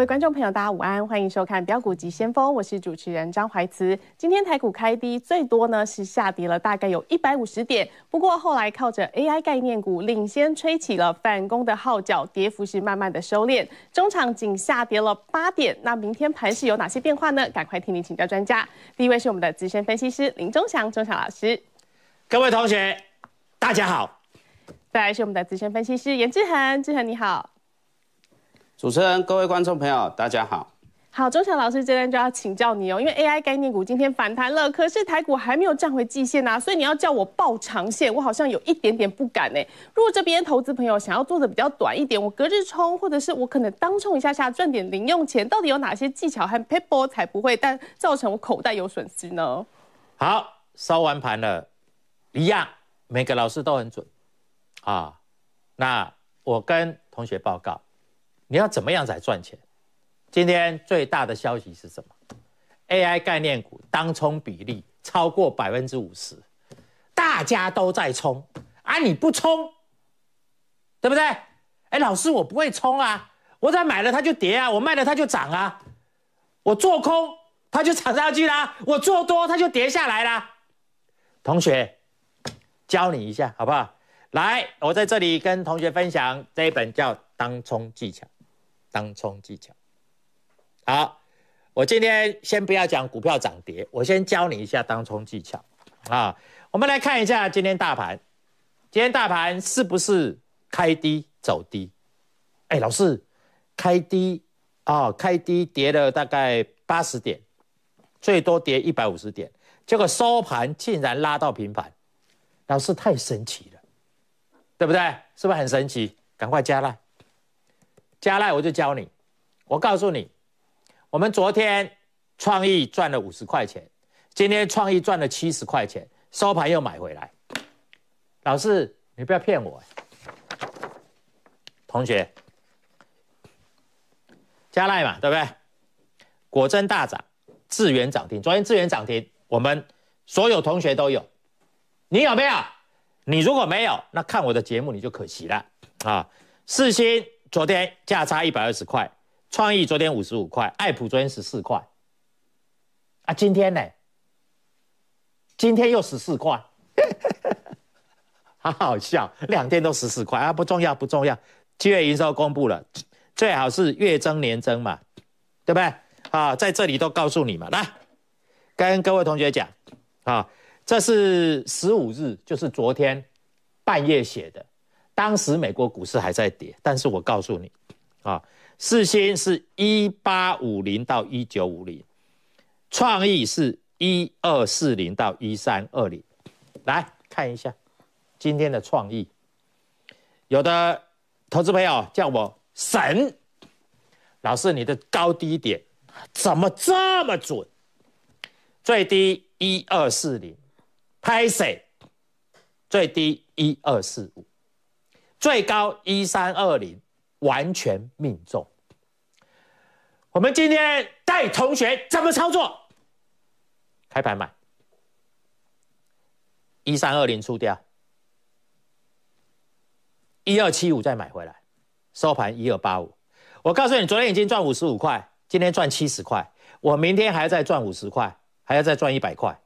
各位观众朋友，大家午安，欢迎收看《标股及先锋》，我是主持人张怀慈。今天台股开低，最多呢是下跌了大概有一百五十点，不过后来靠着 AI 概念股领先，吹起了反攻的号角，跌幅是慢慢的收敛，中场仅下跌了八点。那明天盘市有哪些变化呢？赶快听你请教专家。第一位是我们的资深分析师林忠祥，忠祥老师。各位同学，大家好。再来是我们的资深分析师严志恒，志恒你好。主持人，各位观众朋友，大家好。好，周晓老师今天就要请教你哦，因为 AI 概念股今天反弹了，可是台股还没有站回季线呐，所以你要叫我抱长线，我好像有一点点不敢呢。如果这边投资朋友想要做的比较短一点，我隔日冲，或者是我可能当冲一下下赚点零用钱，到底有哪些技巧和 l 波才不会，但造成我口袋有损失呢？好，烧完盘了，一样，每个老师都很准啊。那我跟同学报告。你要怎么样才赚钱？今天最大的消息是什么？AI 概念股当冲比例超过百分之五十，大家都在冲啊！你不冲，对不对？哎，老师，我不会冲啊！我再买了它就跌啊，我卖了它就涨啊，我做空它就涨上去啦，我做多它就跌下来啦。同学，教你一下好不好？来，我在这里跟同学分享这一本叫《当冲技巧》。当冲技巧，好，我今天先不要讲股票涨跌，我先教你一下当冲技巧啊。我们来看一下今天大盘，今天大盘是不是开低走低？哎，老师，开低啊，开低跌了大概八十点，最多跌一百五十点，结果收盘竟然拉到平盘，老师太神奇了，对不对？是不是很神奇？赶快加啦！加奈，我就教你。我告诉你，我们昨天创意赚了五十块钱，今天创意赚了七十块钱，收盘又买回来。老师，你不要骗我。同学，加奈嘛，对不对？果真大涨，智远涨停。昨天智远涨停，我们所有同学都有，你有没有？你如果没有，那看我的节目你就可惜了啊！四星。昨天价差一百二十块，创意昨天五十五块，爱普昨天十四块，啊，今天呢？今天又十四块，好 好笑，两天都十四块啊，不重要不重要。七月营收公布了，最好是月增年增嘛，对不对？啊，在这里都告诉你嘛，来跟各位同学讲，啊，这是十五日，就是昨天半夜写的。当时美国股市还在跌，但是我告诉你，啊，四星是一八五零到一九五零，创意是一二四零到一三二零，来看一下今天的创意。有的投资朋友叫我神老师，你的高低点怎么这么准？最低一二四零，拍谁？最低一二四五。最高一三二零，完全命中。我们今天带同学怎么操作？开盘买一三二零出掉，一二七五再买回来，收盘一二八五。我告诉你，昨天已经赚五十五块，今天赚七十块，我明天还要再赚五十块，还要再赚一百块。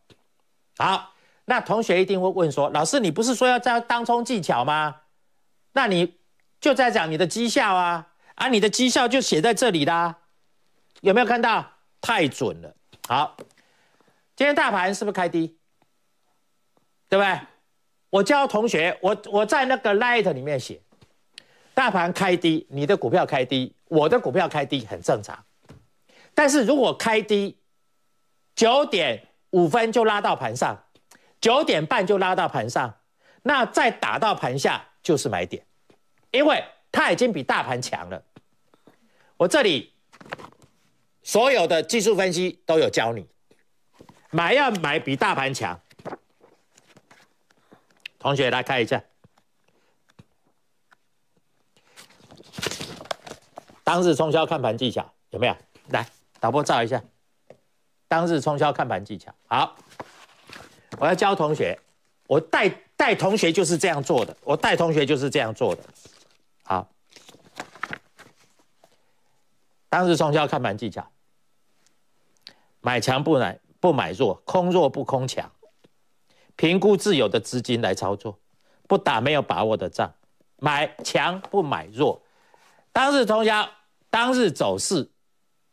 好，那同学一定会问说：“老师，你不是说要样当冲技巧吗？”那你就在讲你的绩效啊，啊，你的绩效就写在这里啦，有没有看到？太准了。好，今天大盘是不是开低？对不对？我教同学，我我在那个 Light 里面写，大盘开低，你的股票开低，我的股票开低很正常。但是如果开低，九点五分就拉到盘上，九点半就拉到盘上，那再打到盘下。就是买点，因为它已经比大盘强了。我这里所有的技术分析都有教你，买要买比大盘强。同学来看一下，当日冲销看盘技巧有没有？来，导播照一下，当日冲销看盘技巧。好，我要教同学，我带。带同学就是这样做的，我带同学就是这样做的。好，当日冲销看盘技巧：买强不买不买弱，空弱不空强。评估自有的资金来操作，不打没有把握的仗。买强不买弱，当日冲宵，当日走势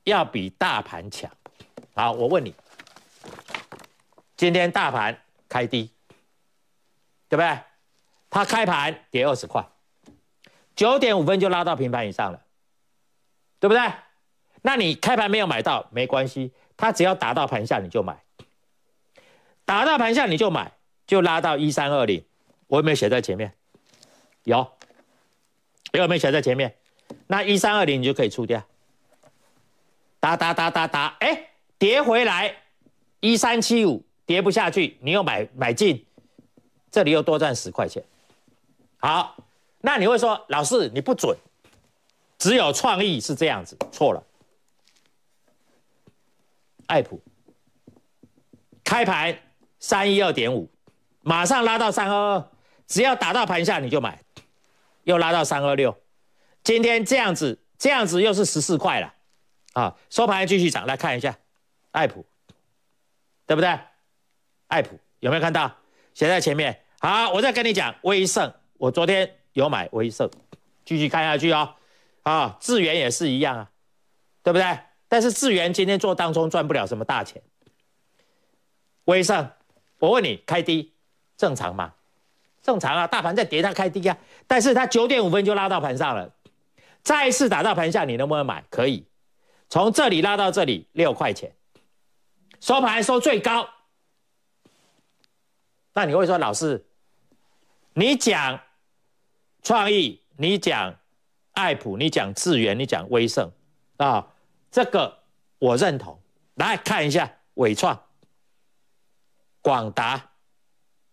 要比大盘强。好，我问你，今天大盘开低。对不对？它开盘跌二十块，九点五分就拉到平盘以上了，对不对？那你开盘没有买到没关系，它只要打到盘下你就买，打到盘下你就买，就拉到一三二零，我有没有写在前面？有，有没写在前面？那一三二零你就可以出掉，打打打打打，哎，跌回来一三七五，跌不下去，你又买买进。这里又多赚十块钱，好，那你会说老师你不准，只有创意是这样子，错了。爱普开盘三一二点五，马上拉到三二二，只要打到盘下你就买，又拉到三二六，今天这样子，这样子又是十四块了，啊，收盘继续涨，来看一下，爱普，对不对？爱普有没有看到写在前面？好，我再跟你讲，威盛，我昨天有买威盛，继续看下去哦。啊，智源也是一样啊，对不对？但是智源今天做当中赚不了什么大钱。威盛，我问你开低，正常吗？正常啊，大盘在跌它开低啊，但是它九点五分就拉到盘上了，再次打到盘下，你能不能买？可以，从这里拉到这里六块钱，收盘收最高。那你会说老师？你讲创意，你讲爱普，你讲智源，你讲威盛，啊，这个我认同。来看一下伟创、广达、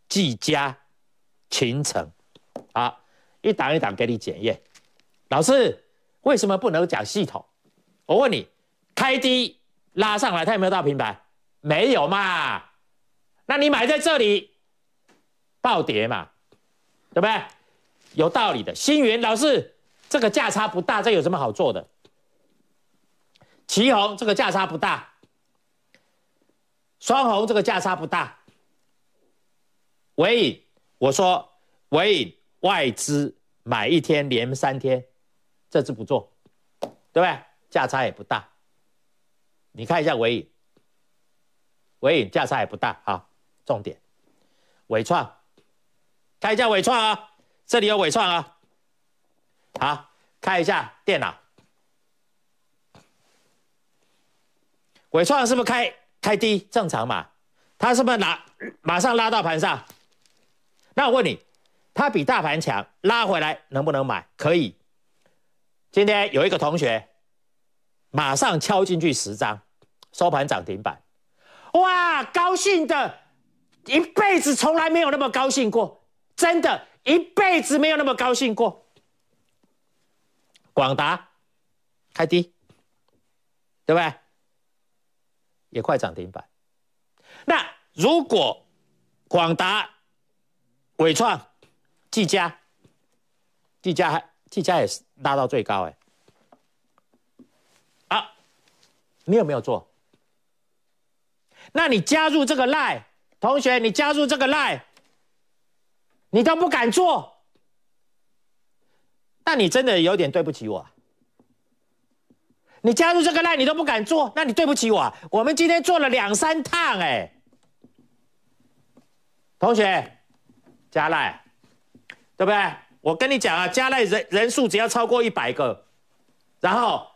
技嘉、秦程，好，一档一档给你检验。老师，为什么不能讲系统？我问你，开低拉上来，它有没有到平台？没有嘛？那你买在这里，暴跌嘛？对不对？有道理的。星源老师，这个价差不大，这有什么好做的？旗红这个价差不大，双红这个价差不大。尾影，我说尾影外资买一天连三天，这次不做，对不对？价差也不大。你看一下尾影，尾影价差也不大啊。重点，伟创。看一下伟创啊，这里有伟创啊，好，看一下电脑。伟创是不是开开低正常嘛？他是不是拿马上拉到盘上？那我问你，他比大盘强，拉回来能不能买？可以。今天有一个同学马上敲进去十张，收盘涨停板，哇，高兴的，一辈子从来没有那么高兴过。真的，一辈子没有那么高兴过。广达开低，对不对？也快涨停板。那如果广达、伟创、技嘉、技嘉还技嘉也是拉到最高，哎，啊，你有没有做？那你加入这个 line 同学，你加入这个 line。你都不敢做，那你真的有点对不起我。你加入这个赖，你都不敢做，那你对不起我。我们今天做了两三趟，哎，同学，加赖，对不对？我跟你讲啊，加赖人人数只要超过一百个，然后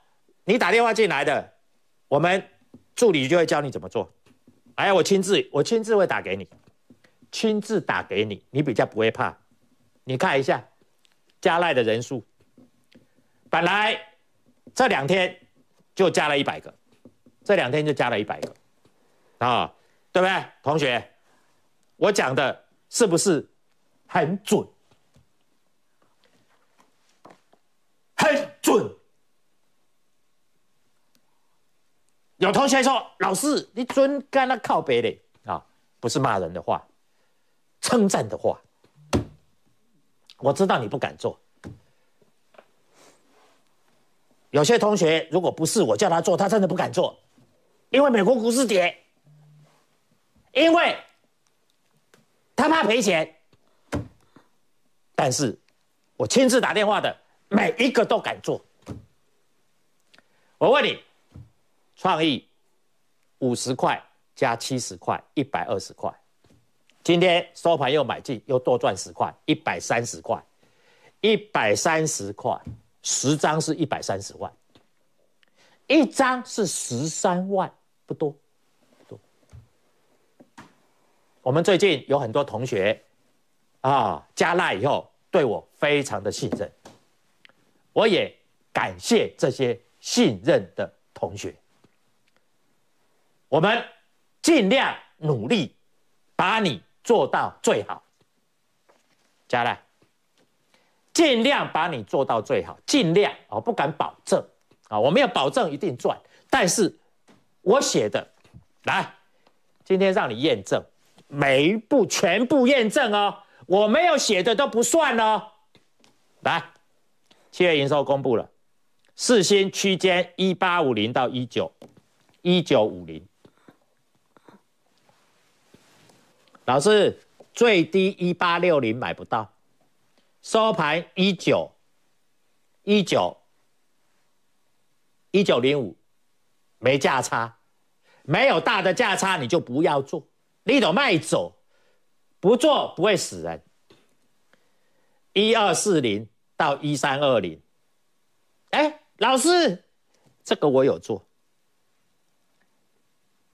你打电话进来的，我们助理就会教你怎么做。哎，我亲自，我亲自会打给你。亲自打给你，你比较不会怕。你看一下，加赖的人数，本来这两天就加了一百个，这两天就加了一百个，啊，对不对，同学？我讲的是不是很准？很准。有同学说，老师，你准干他靠别的啊，不是骂人的话。称赞的话，我知道你不敢做。有些同学，如果不是我叫他做，他真的不敢做，因为美国股市跌，因为他怕赔钱。但是，我亲自打电话的每一个都敢做。我问你，创意五十块加七十块，一百二十块。今天收盘又买进，又多赚十块，一百三十块，一百三十块，十张是一百三十万，一张是十三万，不多，不多。我们最近有很多同学啊，加纳以后对我非常的信任，我也感谢这些信任的同学，我们尽量努力把你。做到最好，加来，尽量把你做到最好，尽量哦，不敢保证啊，我没有保证一定赚，但是我写的，来，今天让你验证，每一步全部验证哦，我没有写的都不算哦，来，七月营收公布了，四星区间一八五零到一九一九五零。老师，最低一八六零买不到，收盘一九一九一九零五，没价差，没有大的价差，你就不要做，你都卖走，不做不会死人。一二四零到一三二零，哎，老师，这个我有做，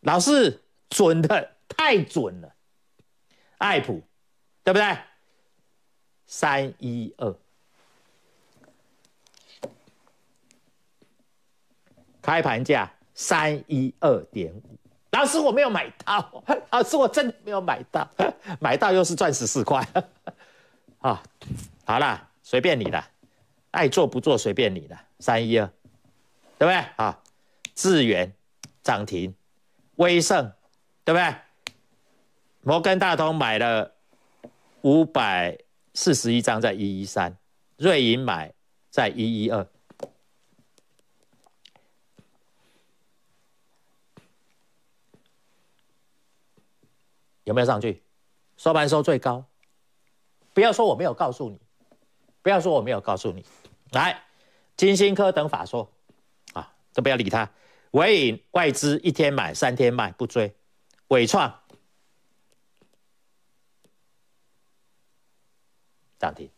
老师准的太准了。爱普，对不对？三一二，开盘价三一二点五。老师我没有买到，老师我真的没有买到，买到又是赚十四块。啊，好了，随便你的，爱做不做随便你的。三一二，对不对？啊，智源涨停，威盛，对不对？摩根大通买了五百四十一张，在一一三；瑞银买在一一二。有没有上去？收盘收最高，不要说我没有告诉你，不要说我没有告诉你。来，金星科等法说，啊，都不要理他。伟影外资一天买三天卖，不追。伟创。涨停，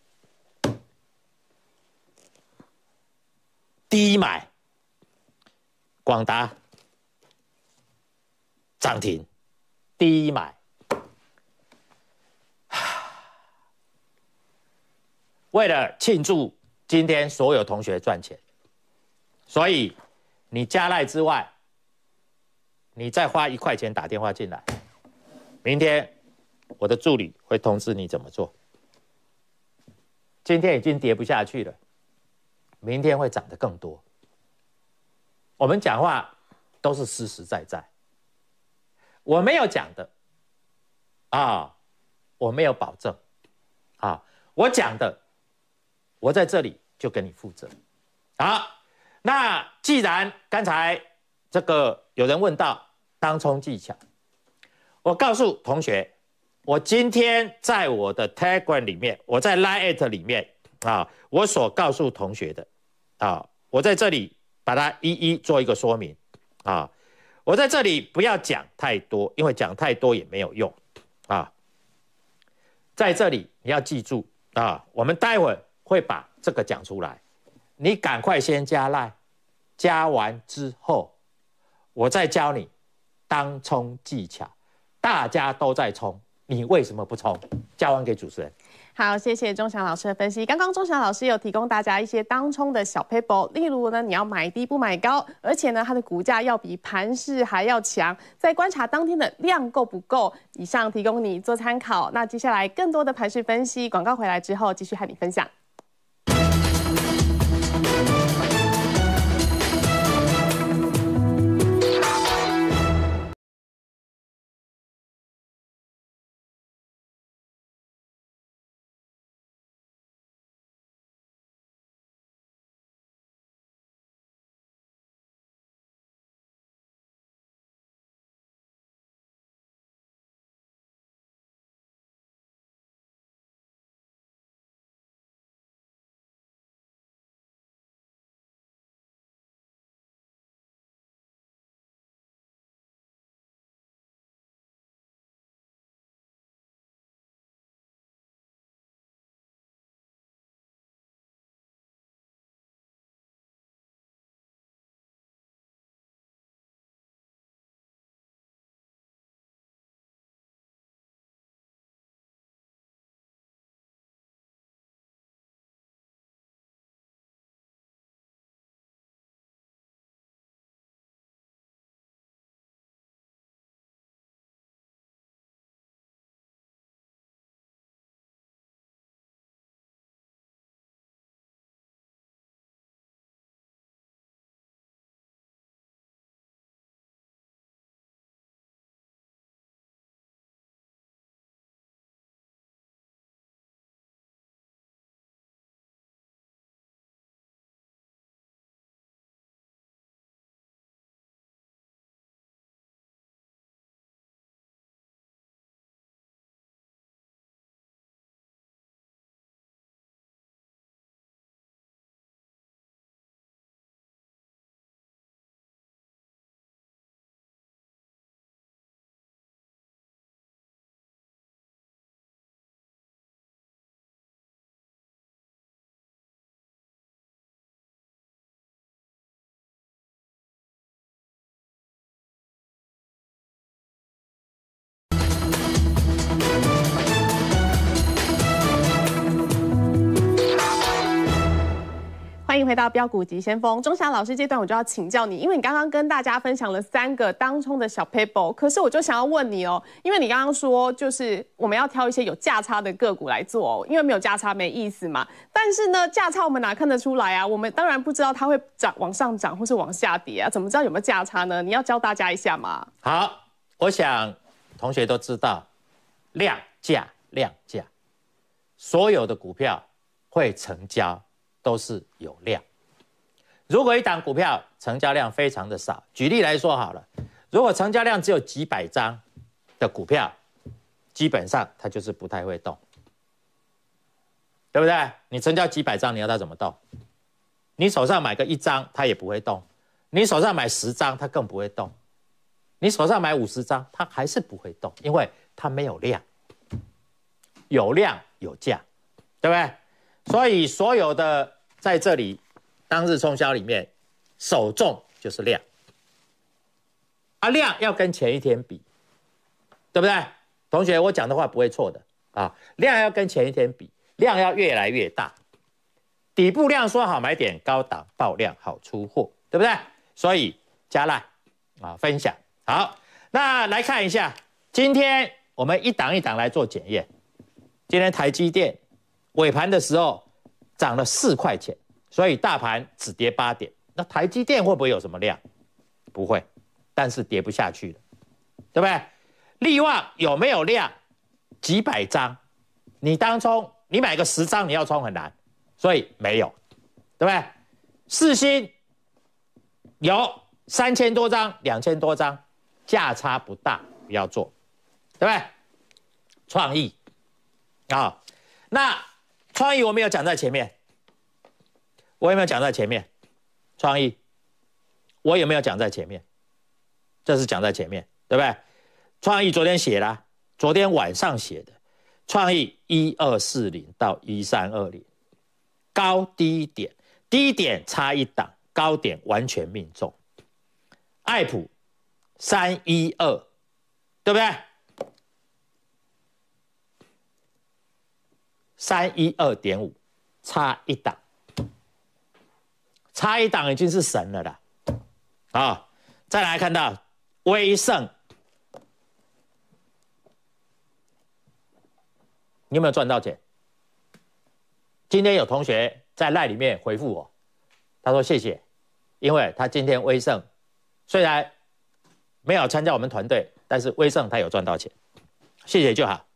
低买。广达涨停，低买。为了庆祝今天所有同学赚钱，所以你加赖之外，你再花一块钱打电话进来。明天我的助理会通知你怎么做。今天已经跌不下去了，明天会涨得更多。我们讲话都是实实在在，我没有讲的啊，我没有保证啊，我讲的，我在这里就跟你负责。好，那既然刚才这个有人问到当冲技巧，我告诉同学。我今天在我的 Telegram 里面，我在 Line at 里面啊，我所告诉同学的，啊，我在这里把它一一做一个说明，啊，我在这里不要讲太多，因为讲太多也没有用，啊，在这里你要记住啊，我们待会会把这个讲出来，你赶快先加 Line，加完之后，我再教你当冲技巧，大家都在冲。你为什么不冲？交完给主持人。好，谢谢钟祥老师的分析。刚刚钟祥老师有提供大家一些当冲的小 paper，例如呢，你要买低不买高，而且呢，它的股价要比盘势还要强。在观察当天的量够不够。以上提供你做参考。那接下来更多的盘势分析，广告回来之后继续和你分享。配到标股及先锋，钟祥老师，这段我就要请教你，因为你刚刚跟大家分享了三个当冲的小 paper，可是我就想要问你哦，因为你刚刚说就是我们要挑一些有价差的个股来做，因为没有价差没意思嘛。但是呢，价差我们哪看得出来啊？我们当然不知道它会涨往上涨或是往下跌啊，怎么知道有没有价差呢？你要教大家一下嘛。好，我想同学都知道，量价量价，所有的股票会成交。都是有量。如果一档股票成交量非常的少，举例来说好了，如果成交量只有几百张的股票，基本上它就是不太会动，对不对？你成交几百张，你要它怎么动？你手上买个一张，它也不会动；你手上买十张，它更不会动；你手上买五十张，它还是不会动，因为它没有量。有量有价，对不对？所以所有的在这里，当日冲销里面，首重就是量。啊，量要跟前一天比，对不对？同学，我讲的话不会错的啊。量要跟前一天比，量要越来越大。底部量说好买点高档爆量好出货，对不对？所以加了啊，分享好。那来看一下，今天我们一档一档来做检验。今天台积电。尾盘的时候涨了四块钱，所以大盘只跌八点。那台积电会不会有什么量？不会，但是跌不下去了，对不对？力旺有没有量？几百张，你当冲，你买个十张，你要冲很难，所以没有，对不对？四星有三千多张，两千多张，价差不大，不要做，对不对？创意啊，那。创意我没有讲在前面？我有没有讲在前面？创意我有没有讲在前面？这是讲在前面，对不对？创意昨天写的，昨天晚上写的。创意一二四零到一三二零，高低点，低点差一档，高点完全命中。爱普三一二，对不对？三一二点五，差一档，差一档已经是神了啦！啊，再来看到威盛，你有没有赚到钱？今天有同学在赖里面回复我，他说谢谢，因为他今天威盛虽然没有参加我们团队，但是威盛他有赚到钱，谢谢就好。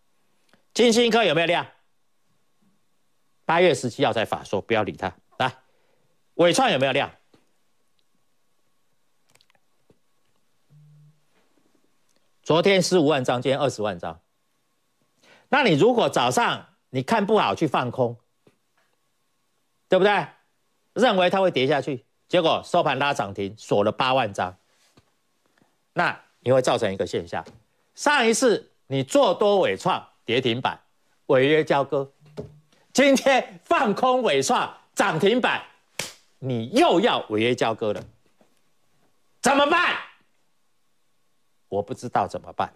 金星科有没有量？八月十七号在法说，不要理他。来，伟创有没有量？昨天十五万张，今天二十万张。那你如果早上你看不好去放空，对不对？认为它会跌下去，结果收盘拉涨停，锁了八万张。那你会造成一个现象：上一次你做多尾创跌停板，违约交割。今天放空尾刷涨停板，你又要违约交割了，怎么办？我不知道怎么办，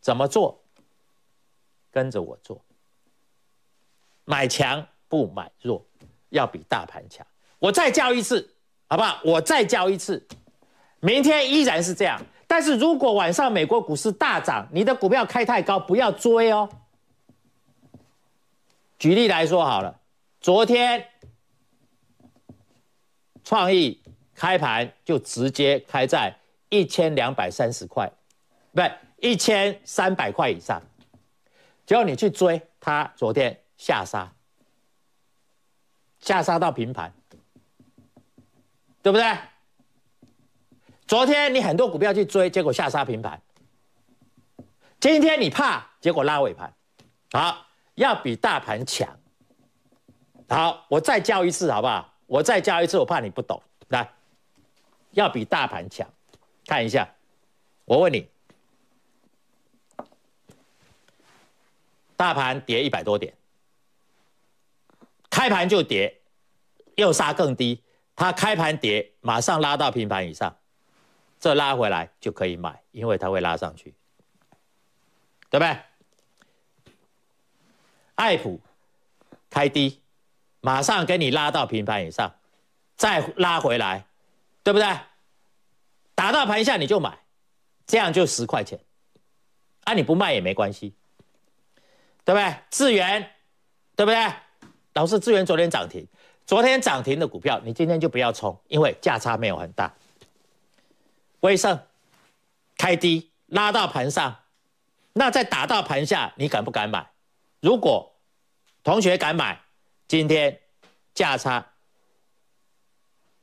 怎么做？跟着我做，买强不买弱，要比大盘强。我再教一次，好不好？我再教一次，明天依然是这样。但是如果晚上美国股市大涨，你的股票开太高，不要追哦。举例来说好了，昨天创意开盘就直接开在一千两百三十块，不是一千三百块以上。只要你去追，它昨天下杀，下杀到平盘，对不对？昨天你很多股票去追，结果下杀平盘。今天你怕，结果拉尾盘，好。要比大盘强，好，我再教一次好不好？我再教一次，我怕你不懂。来，要比大盘强，看一下。我问你，大盘跌一百多点，开盘就跌，又杀更低。它开盘跌，马上拉到平盘以上，这拉回来就可以买，因为它会拉上去，对不对？爱普开低，马上给你拉到平盘以上，再拉回来，对不对？打到盘下你就买，这样就十块钱。啊，你不卖也没关系，对不对？智源，对不对？老师，智源昨天涨停，昨天涨停的股票你今天就不要冲，因为价差没有很大。威盛开低拉到盘上，那再打到盘下，你敢不敢买？如果同学敢买，今天价差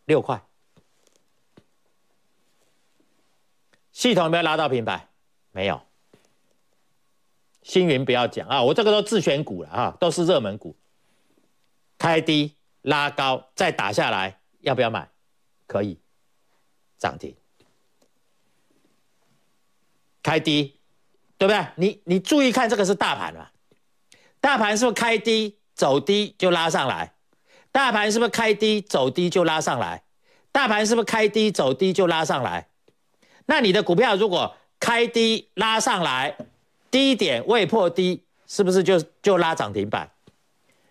六块，系统有没有拉到平牌？没有。星云不要讲啊，我这个都自选股了啊，都是热门股。开低拉高再打下来，要不要买？可以，涨停。开低，对不对？你你注意看，这个是大盘啊。大盘是不是开低走低就拉上来？大盘是不是开低走低就拉上来？大盘是不是开低走低就拉上来？那你的股票如果开低拉上来，低点未破低，是不是就就拉涨停板？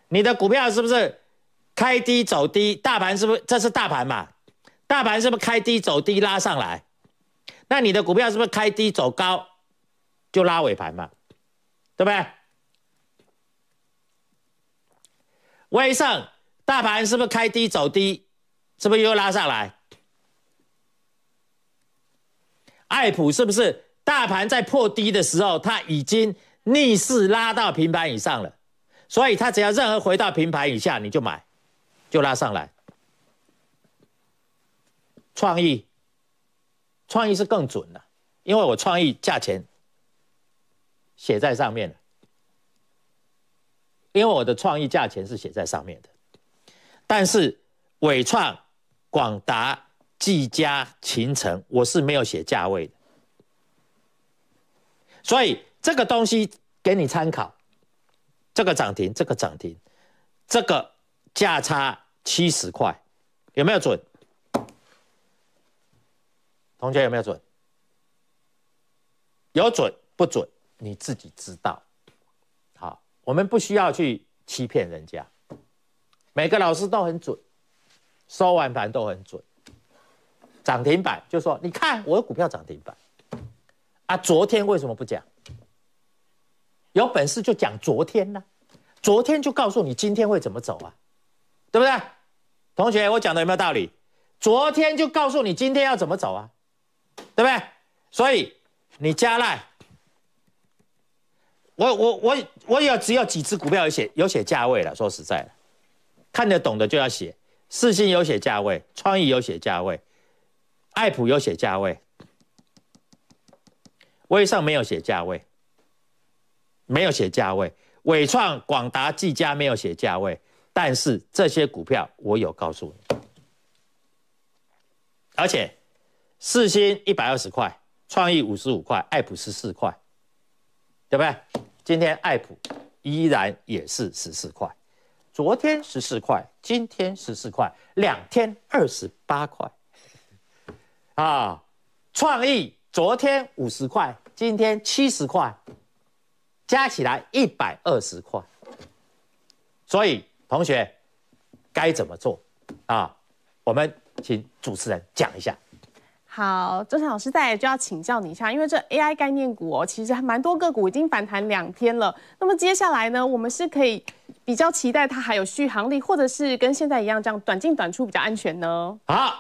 你的股票是不是开低走低？大盘是不是这是大盘嘛？大盘是不是开低走低拉上来？那你的股票是不是开低走高就拉尾盘嘛？对不对？威盛大盘是不是开低走低？是不是又拉上来？爱普是不是大盘在破低的时候，它已经逆势拉到平盘以上了？所以它只要任何回到平盘以下，你就买，就拉上来。创意，创意是更准的，因为我创意价钱写在上面了。因为我的创意价钱是写在上面的，但是伟创、广达、技嘉、秦城，我是没有写价位的，所以这个东西给你参考。这个涨停，这个涨停，这个价差七十块，有没有准？同学有没有准？有准不准你自己知道。我们不需要去欺骗人家，每个老师都很准，收完盘都很准，涨停板就说：“你看我的股票涨停板啊，昨天为什么不讲？有本事就讲昨天呢？昨天就告诉你今天会怎么走啊，对不对？同学，我讲的有没有道理？昨天就告诉你今天要怎么走啊，对不对？所以你加赖我我我我也只有几只股票有写有写价位了，说实在的，看得懂的就要写。四新有写价位，创意有写价位，爱普有写价位，微上没有写价位，没有写价位。伟创、广达、技嘉没有写价位，但是这些股票我有告诉你，而且四新一百二十块，创意五十五块，爱普十四块。对不对？今天爱普依然也是十四块，昨天十四块，今天十四块，两天二十八块啊！创意昨天五十块，今天七十块，加起来一百二十块。所以同学该怎么做啊？我们请主持人讲一下。好，周晨老师，再来就要请教你一下，因为这 A I 概念股哦，其实还蛮多个股已经反弹两天了。那么接下来呢，我们是可以比较期待它还有续航力，或者是跟现在一样这样短进短出比较安全呢？好，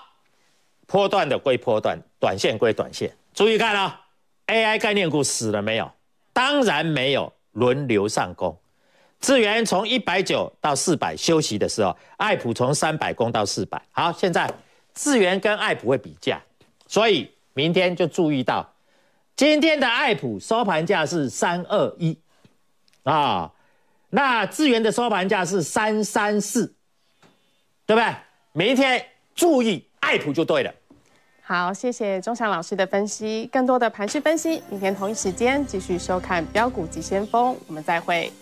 波段的归波段，短线归短线。注意看啊，A I 概念股死了没有？当然没有，轮流上攻。智源从一百九到四百休息的时候，艾普从三百攻到四百。好，现在智源跟艾普会比价。所以明天就注意到，今天的爱普收盘价是三二一，啊，那资源的收盘价是三三四，对不对？明天注意爱普就对了。好，谢谢钟祥老师的分析。更多的盘势分析，明天同一时间继续收看《标股急先锋》，我们再会。